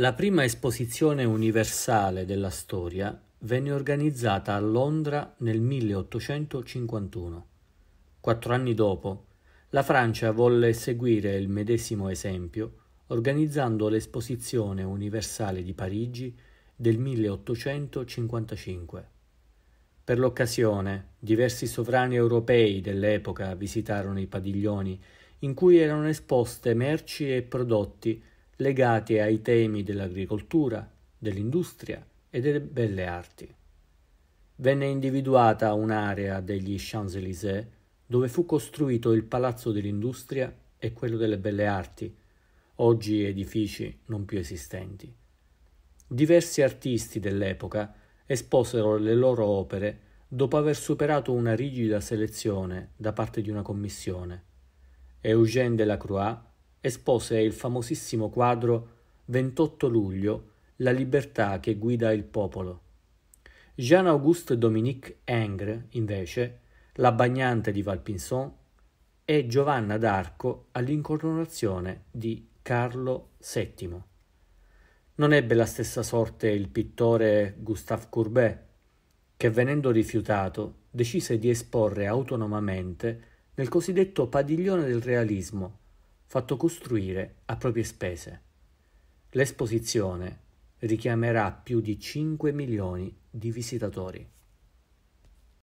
La prima esposizione universale della storia venne organizzata a Londra nel 1851. Quattro anni dopo, la Francia volle seguire il medesimo esempio organizzando l'esposizione universale di Parigi del 1855. Per l'occasione, diversi sovrani europei dell'epoca visitarono i padiglioni in cui erano esposte merci e prodotti legati ai temi dell'agricoltura, dell'industria e delle belle arti. Venne individuata un'area degli Champs-Élysées dove fu costruito il Palazzo dell'Industria e quello delle Belle Arti, oggi edifici non più esistenti. Diversi artisti dell'epoca esposero le loro opere dopo aver superato una rigida selezione da parte di una commissione. Eugène Delacroix espose il famosissimo quadro 28 luglio, la libertà che guida il popolo. Jean-Auguste Dominique Ingres, invece, la bagnante di Valpinson, e Giovanna d'Arco all'incoronazione di Carlo VII. Non ebbe la stessa sorte il pittore Gustave Courbet, che venendo rifiutato decise di esporre autonomamente nel cosiddetto padiglione del realismo, fatto costruire a proprie spese. L'esposizione richiamerà più di 5 milioni di visitatori.